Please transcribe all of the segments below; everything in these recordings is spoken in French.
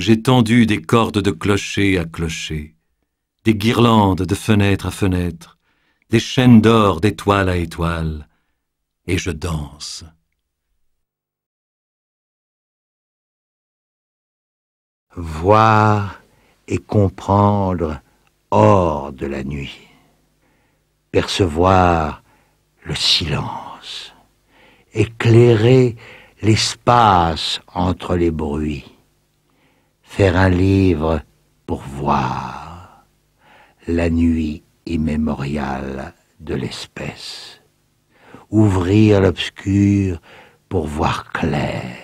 J'ai tendu des cordes de clocher à clocher, des guirlandes de fenêtre à fenêtre, des chaînes d'or d'étoile à étoile, et je danse. Voir et comprendre hors de la nuit, percevoir le silence, éclairer l'espace entre les bruits faire un livre pour voir la nuit immémoriale de l'espèce, ouvrir l'obscur pour voir clair,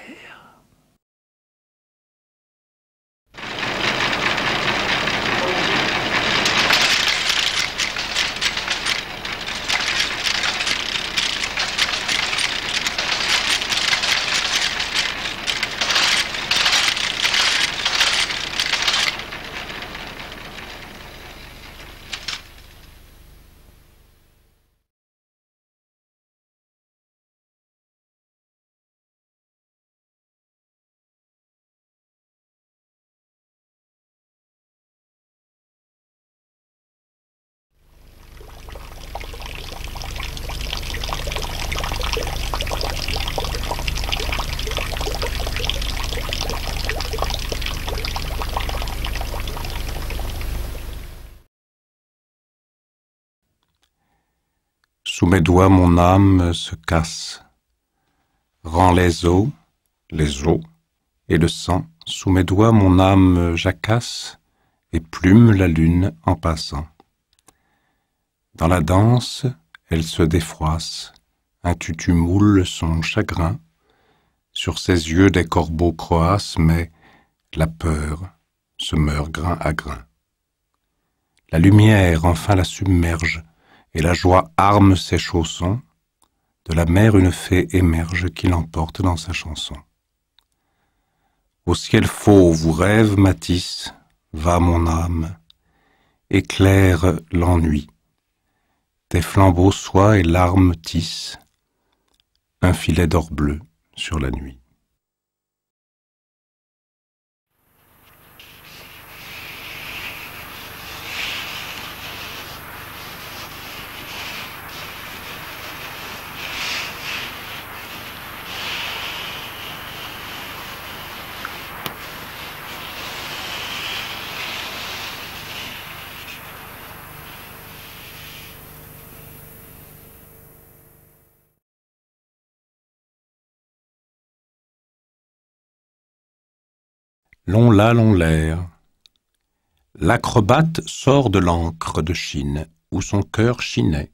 Sous mes doigts, mon âme se casse, rend les os, les os et le sang. Sous mes doigts, mon âme jacasse et plume la lune en passant. Dans la danse, elle se défroisse, un tutu moule son chagrin. Sur ses yeux, des corbeaux croassent, mais la peur se meurt grain à grain. La lumière enfin la submerge, et la joie arme ses chaussons, de la mer une fée émerge qui l'emporte dans sa chanson. Au ciel faux vous rêve Matisse, va mon âme, éclaire l'ennui. Tes flambeaux soient et larmes tissent un filet d'or bleu sur la nuit. l'on l'a, l'on l'air. L'acrobate sort de l'encre de Chine, où son cœur chinait.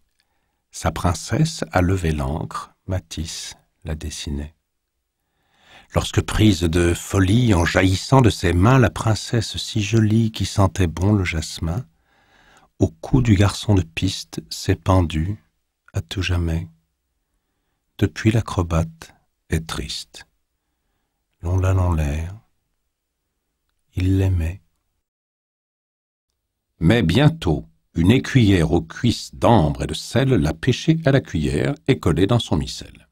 Sa princesse a levé l'encre, Matisse la dessinait. Lorsque prise de folie, en jaillissant de ses mains, la princesse si jolie qui sentait bon le jasmin, au cou du garçon de piste s'est pendue à tout jamais. Depuis l'acrobate est triste. L'on l'a l'air, il l'aimait. Mais bientôt, une écuyère aux cuisses d'ambre et de sel l'a pêché à la cuillère et collé dans son missel.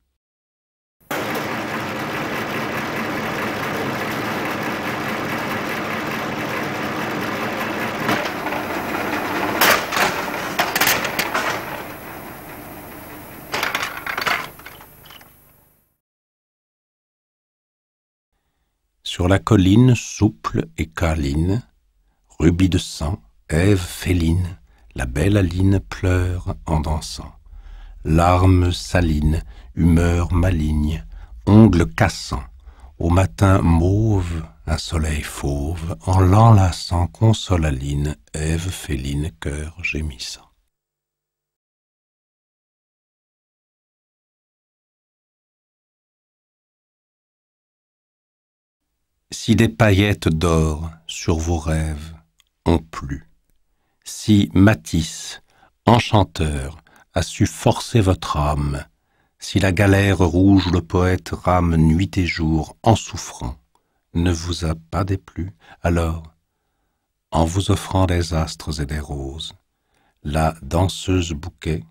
Sur la colline, souple et câline, rubis de sang, Ève féline, la belle Aline pleure en dansant. Larmes salines, humeur maligne, ongles cassants, au matin mauve, un soleil fauve, en l'enlaçant console Aline, Ève féline, cœur gémissant. Si des paillettes d'or sur vos rêves ont plu, si Matisse, enchanteur, a su forcer votre âme, si la galère rouge le poète rame nuit et jour en souffrant ne vous a pas déplu, alors, en vous offrant des astres et des roses, la danseuse bouquet,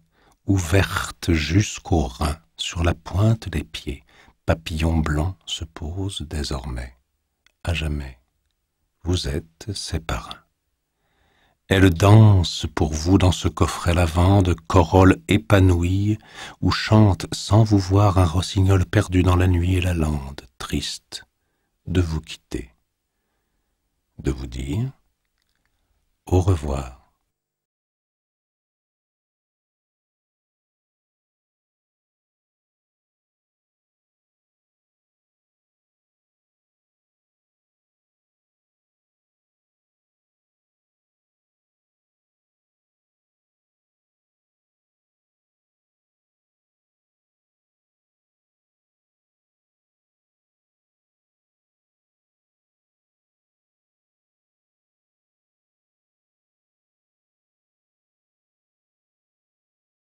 ouverte jusqu'aux reins, sur la pointe des pieds, papillon blanc se pose désormais jamais. Vous êtes ses parrains. Elle danse pour vous dans ce coffret lavande, corolle épanouie, ou chante sans vous voir un rossignol perdu dans la nuit et la lande, triste, de vous quitter, de vous dire au revoir.